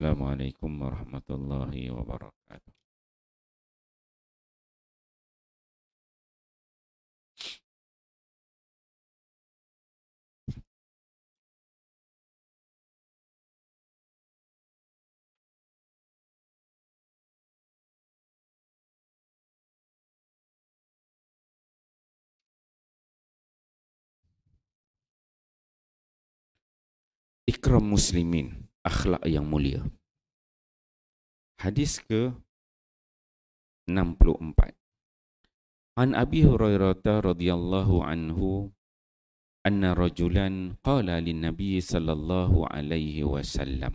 السلام عليكم ورحمة الله وبركاته ikram مسلمين akhlak yang mulia. Hadis ke 64. An Abi Hurairah radhiyallahu anhu anna rajulan qala lin nabi sallallahu alaihi wasallam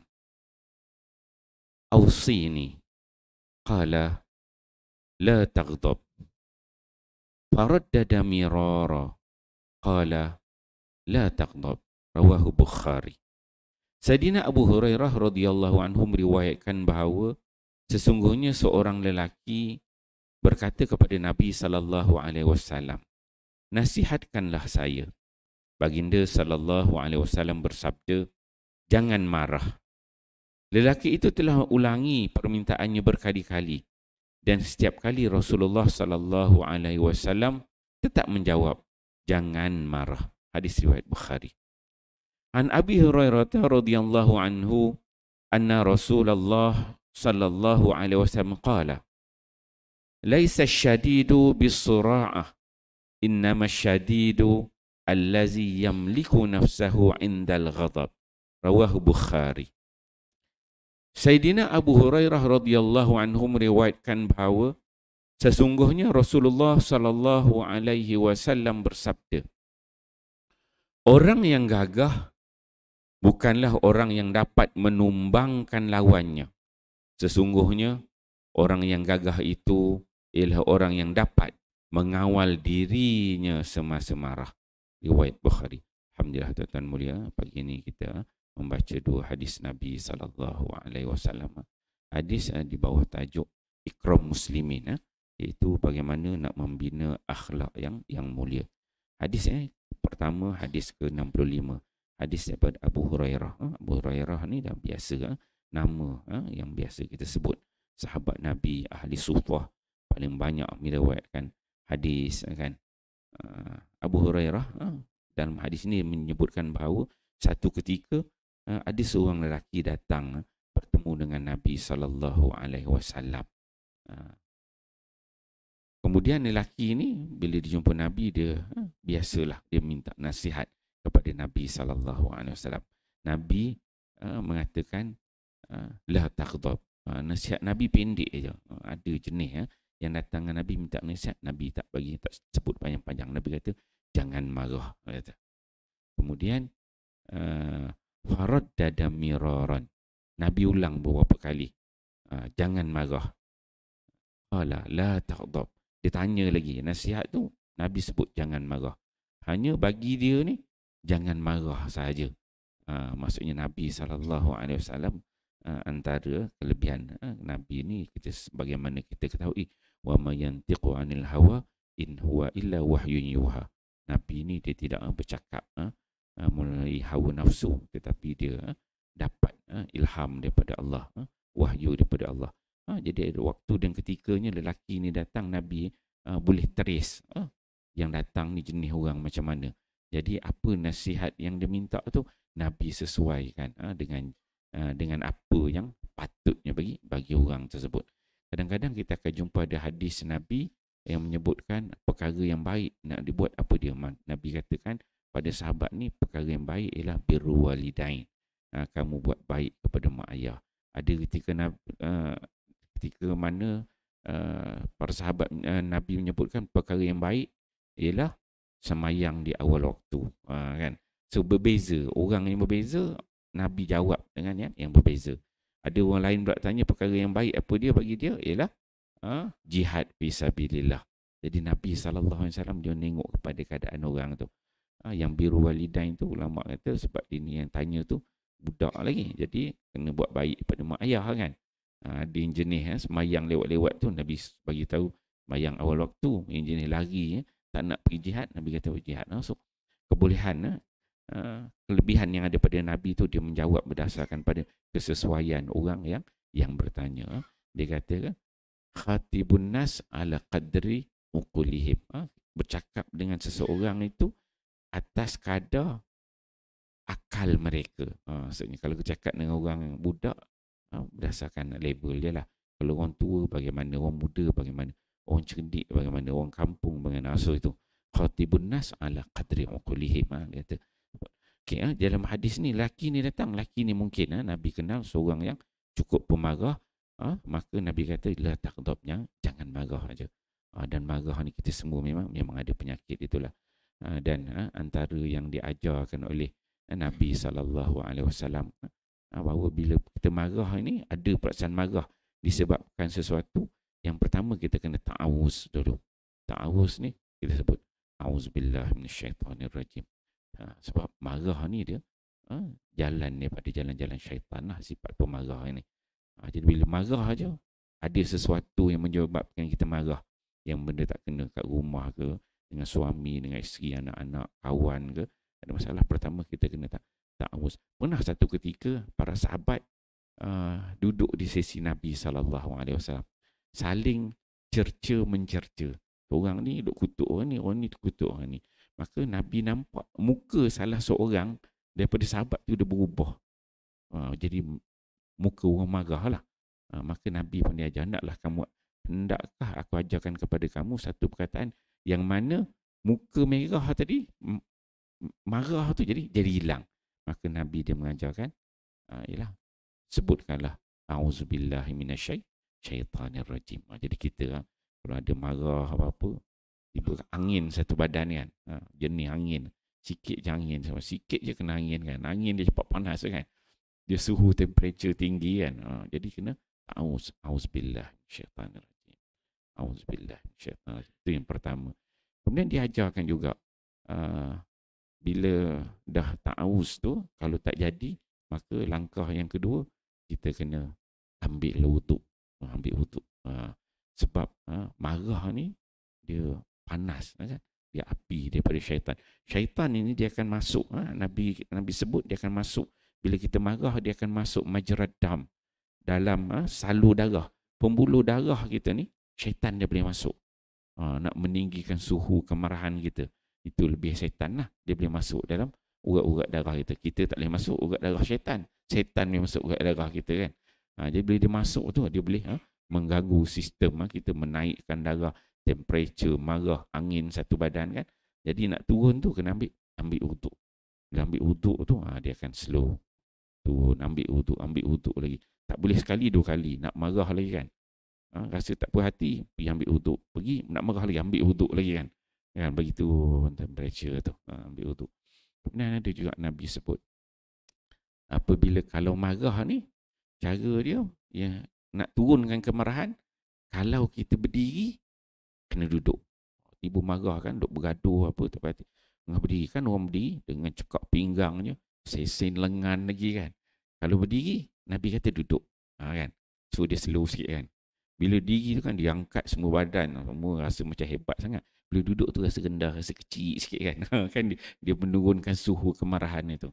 awsini qala la taghdab faraddada mirara qala la taghdab rawahu bukhari Sayyidina Abu Hurairah radhiyallahu anhu meriwayatkan bahawa sesungguhnya seorang lelaki berkata kepada Nabi sallallahu alaihi wasallam nasihatkanlah saya baginda sallallahu alaihi wasallam bersabda jangan marah lelaki itu telah ulangi permintaannya berkali-kali dan setiap kali Rasulullah sallallahu alaihi wasallam tetap menjawab jangan marah hadis riwayat Bukhari An Abi Hurairah radhiyallahu anhu anna Rasulullah sallallahu alaihi wasallam qala Laisa asy-syadidu bis-sura'ah innama asy-syadidu allazi yamliku nafsahu 'indal ghadab rawahu Bukhari Sayyidina Abu Hurairah radhiyallahu anhu meriwayatkan bahawa sesungguhnya Rasulullah sallallahu alaihi wasallam bersabda Orang yang gagah bukanlah orang yang dapat menumbangkan lawannya. Sesungguhnya, orang yang gagah itu ialah orang yang dapat mengawal dirinya semasa marah. Riwayat Bukhari. Alhamdulillah tuan-tuan mulia pagi ini kita membaca dua hadis Nabi saw. Hadis eh, di bawah tajuk Ikram Muslimin eh, iaitu bagaimana nak membina akhlak yang yang mulia. Hadis eh, pertama hadis ke-65 hadis daripada Abu Hurairah. Hmm. Abu Hurairah ni dah biasa ha, nama ha, yang biasa kita sebut sahabat Nabi ahli sufah paling banyak meriwayatkan hadis ha, kan. Abu Hurairah dalam hadis ini menyebutkan bahawa satu ketika ada seorang lelaki datang bertemu dengan Nabi sallallahu alaihi wasallam. Kemudian lelaki ni bila dijumpa Nabi dia biasalah dia minta nasihat kepada Nabi sallallahu alaihi wasallam. Nabi uh, mengatakan uh, la taghdab. Uh, nasihat Nabi pendek aja. Uh, ada jenis ya uh, yang datang dengan Nabi minta nasihat, Nabi tak bagi, tak sebut panjang-panjang. Nabi kata jangan marah kata. Kemudian uh, farad dada miraran. Nabi ulang beberapa kali. Uh, jangan marah. Ala la taghdab. Dia tanya lagi nasihat tu. Nabi sebut jangan marah. Hanya bagi dia ni jangan marah saja. Ha, maksudnya Nabi saw alaihi ha, antara kelebihan ha, Nabi ni kita bagaimana kita ketahui wa mayantiqu anil hawa in huwa illa wahyun yuha. Nabi ni dia tidak bercakap ha, ha, melalui hawa nafsu tetapi dia ha, dapat ha, ilham daripada Allah, ha, wahyu daripada Allah. Ha, jadi ada waktu dan ketikanya lelaki ni datang Nabi ha, boleh teris ha, yang datang ni jenis orang macam mana. Jadi apa nasihat yang dia minta tu Nabi sesuaikan ha, dengan ha, dengan apa yang patutnya bagi bagi orang tersebut. Kadang-kadang kita akan jumpa ada hadis Nabi yang menyebutkan perkara yang baik nak dibuat apa dia. Nabi katakan pada sahabat ni perkara yang baik ialah birru walidain. Ha, kamu buat baik kepada mak ayah. Ada ketika uh, ketika mana uh, para sahabat uh, Nabi menyebutkan perkara yang baik ialah semayang di awal waktu ha, kan so berbeza orang yang berbeza nabi jawab dengan yang yang berbeza ada orang lain pula tanya perkara yang baik apa dia bagi dia ialah ha, jihad fi sabilillah jadi nabi saw alaihi dia tengok kepada keadaan orang tu ha, yang biru walidain tu ulama kata sebab ini yang tanya tu budak lagi jadi kena buat baik pada mak ayah kan ha, ada yang jenis ya, semayang lewat-lewat tu nabi bagi tahu semayang awal waktu yang jenis lari ya tak nak pergi jihad, Nabi kata pergi jihad. So, kebolehan, eh? ah, kelebihan yang ada pada Nabi tu dia menjawab berdasarkan pada kesesuaian orang yang yang bertanya. Dia kata, khatibun nas ala qadri uqulihim. Ah, bercakap dengan seseorang itu atas kadar akal mereka. Ah, maksudnya, kalau kita cakap dengan orang budak, berdasarkan label dia lah. Kalau orang tua bagaimana, orang muda bagaimana orang cerdik bagaimana orang kampung bagaimana asal itu khatibun nas ala qadri uqulihim ha, kata okay, ha, ah, dalam hadis ni laki ni datang laki ni mungkin ha, nabi kenal seorang yang cukup pemarah ha, maka nabi kata la taqdabnya jangan marah aja ha, dan marah ni kita semua memang memang ada penyakit itulah ha, dan ha, antara yang diajarkan oleh ha, nabi sallallahu alaihi wasallam bahawa bila kita marah ni ada perasaan marah disebabkan sesuatu yang pertama kita kena ta'awuz dulu. Ta'awuz ni kita sebut auzubillah minasyaitonirrajim. Ha, sebab marah ni dia ha, jalan ni pada jalan-jalan syaitan lah sifat pemarah ni. Ha, jadi bila marah aja ada sesuatu yang menyebabkan kita marah yang benda tak kena kat rumah ke dengan suami, dengan isteri, anak-anak, kawan ke ada masalah pertama kita kena tak ta'awuz. Pernah satu ketika para sahabat uh, duduk di sesi Nabi saw saling cerca mencerca. Orang ni duk kutuk orang ni, orang ni kutuk orang ni. Maka Nabi nampak muka salah seorang daripada sahabat tu dia berubah. Ha, jadi muka orang marah lah. Ha, maka Nabi pun dia ajar, naklah kamu, hendakkah aku ajarkan kepada kamu satu perkataan yang mana muka merah tadi, marah tu jadi jadi hilang. Maka Nabi dia mengajarkan, ha, ialah sebutkanlah, A'udzubillahiminasyaih, syaitan yang rajim. Ha, jadi kita ha, kalau ada marah apa-apa, tiba angin satu badan kan. Ha, jenis angin. Sikit je angin. Sama. Sikit je kena angin kan. Angin dia cepat panas kan. Dia suhu temperature tinggi kan. Ha, jadi kena aus. Aus billah syaitan rajim. Aus billah syaitan rajim. Itu yang pertama. Kemudian diajarkan juga. Uh, bila dah tak tu, kalau tak jadi, maka langkah yang kedua, kita kena ambil lutup ambil wuduk ha, sebab ha, marah ni dia panas ha, kan dia api daripada syaitan syaitan ini dia akan masuk ha, nabi nabi sebut dia akan masuk bila kita marah dia akan masuk majerat dam dalam ha, salur darah pembuluh darah kita ni syaitan dia boleh masuk ha, nak meninggikan suhu kemarahan kita itu lebih syaitan lah dia boleh masuk dalam urat-urat darah kita kita tak boleh masuk urat darah syaitan syaitan yang masuk urat darah kita kan Ha, jadi bila dia masuk tu dia boleh ha, mengganggu sistem ha, kita menaikkan darah, temperature, marah, angin satu badan kan. Jadi nak turun tu kena ambil ambil uduk, Bila ambil wuduk tu ha, dia akan slow. Turun, ambil uduk, ambil uduk lagi. Tak boleh sekali dua kali nak marah lagi kan. Ha, rasa tak puas hati, pergi ambil wuduk. Pergi nak marah lagi, ambil uduk lagi kan. Kan bagi turun temperature tu, ha, ambil wuduk. Kemudian ada juga Nabi sebut. Apabila kalau marah ni, cara dia yang nak turunkan kemarahan kalau kita berdiri kena duduk ibu marah kan duduk bergaduh apa tak berarti tengah berdiri kan orang berdiri dengan cekak pinggangnya sesin lengan lagi kan kalau berdiri Nabi kata duduk ha, kan so dia slow sikit kan bila diri tu kan diangkat semua badan semua rasa macam hebat sangat bila duduk tu rasa rendah rasa kecil sikit kan kan dia, dia menurunkan suhu kemarahan itu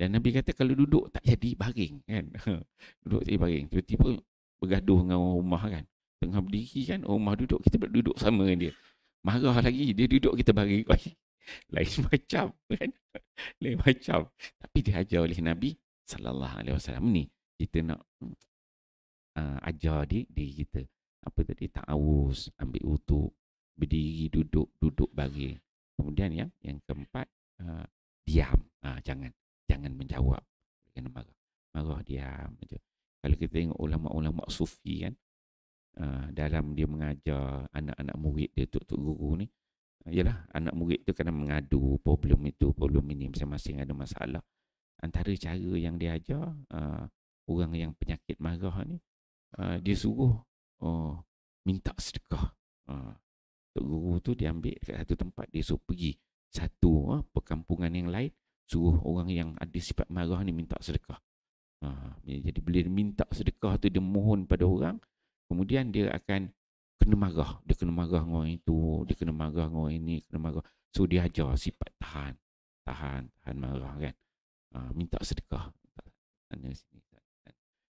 dan Nabi kata kalau duduk tak jadi baring kan. duduk tak jadi baring. Tiba-tiba bergaduh dengan orang rumah kan. Tengah berdiri kan orang rumah duduk. Kita duduk sama dengan dia. Marah lagi dia duduk kita baring lagi. Lain macam kan. Lain macam. Tapi dia ajar oleh Nabi Sallallahu Alaihi ni. Kita nak uh, ajar dia, dia kita. Apa tadi? tak Ta'awus, ambil utuh, berdiri, duduk, duduk baring. Kemudian yang yang keempat, uh, diam. Uh, jangan jangan menjawab jangan marah marah diam aja kalau kita tengok ulama-ulama sufi kan uh, dalam dia mengajar anak-anak murid dia tok-tok guru ni ialah eh, anak murid tu kena mengadu problem itu problem ini masing-masing ada masalah antara cara yang dia ajar uh, orang yang penyakit marah ni uh, dia suruh uh, minta sedekah uh, guru tu dia ambil dekat satu tempat dia suruh pergi satu uh, perkampungan yang lain suruh orang yang ada sifat marah ni minta sedekah. Ha, jadi bila dia minta sedekah tu dia mohon pada orang, kemudian dia akan kena marah. Dia kena marah dengan orang itu, dia kena marah dengan orang ini, kena marah. So dia ajar sifat tahan. Tahan, tahan marah kan. Ha, minta sedekah.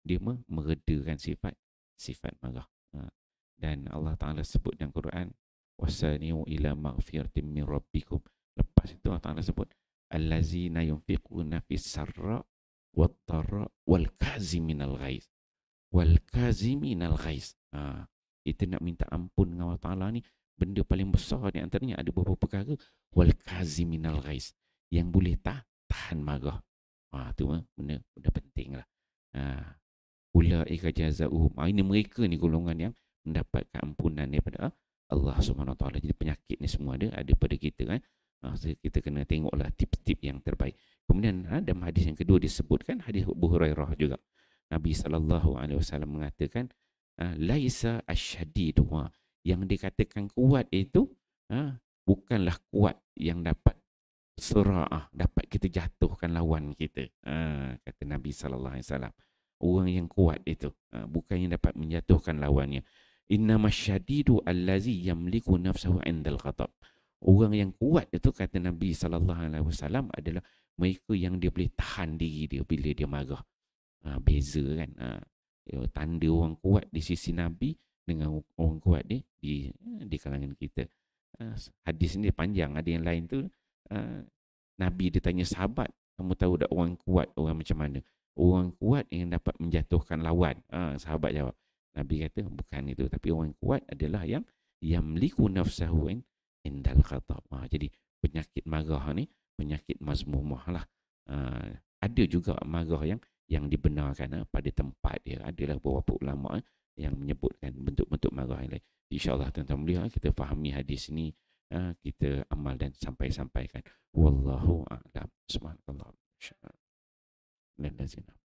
Dia meredakan sifat sifat marah. Ha. Dan Allah Ta'ala sebut dalam Quran, wasani ila maghfirtim min rabbikum. Lepas itu Allah Ta'ala sebut, allazina yunfiquna fis sarra wat tarra wal kazimin al ghaiz wal kazimin al ghaiz ha kita nak minta ampun dengan Allah Taala ni benda paling besar di antaranya ada beberapa perkara wal kazimin al ghaiz yang boleh tah, tahan marah ha tu mah benda benda pentinglah ha ula ika jazaa'u ha, ini mereka ni golongan yang mendapatkan ampunan daripada Allah Subhanahu Wa Taala. Jadi penyakit ni semua ada ada pada kita kan. Eh? Ha, kita kena tengoklah tip-tip yang terbaik. Kemudian ha, dalam hadis yang kedua disebutkan hadis Abu Hurairah juga. Nabi sallallahu alaihi wasallam mengatakan ha, laisa asyadid wa yang dikatakan kuat itu ha, bukanlah kuat yang dapat seraah dapat kita jatuhkan lawan kita ha, kata Nabi sallallahu alaihi wasallam orang yang kuat itu ha, bukan yang dapat menjatuhkan lawannya inna masyadidu allazi yamliku nafsahu indal ghadab orang yang kuat itu kata Nabi sallallahu alaihi wasallam adalah mereka yang dia boleh tahan diri dia bila dia marah. Ha, beza kan. Ha, tanda orang kuat di sisi Nabi dengan orang kuat ni di di kalangan kita. Ha, hadis ni panjang, ada yang lain tu ha, Nabi dia tanya sahabat, kamu tahu tak orang kuat orang macam mana? Orang kuat yang dapat menjatuhkan lawan. Ha, sahabat jawab. Nabi kata bukan itu, tapi orang kuat adalah yang yang liku nafsahu indal ghadab. Ha, ah, jadi penyakit marah ni penyakit mazmumah lah. Ha, ada juga marah yang yang dibenarkan ha, pada tempat dia. Adalah beberapa ulama ha, yang menyebutkan bentuk-bentuk marah yang lain. InsyaAllah tuan-tuan mulia kita fahami hadis ni. Ha, kita amal dan sampai-sampaikan. Wallahu a'lam. Subhanallah. Dan lazimah.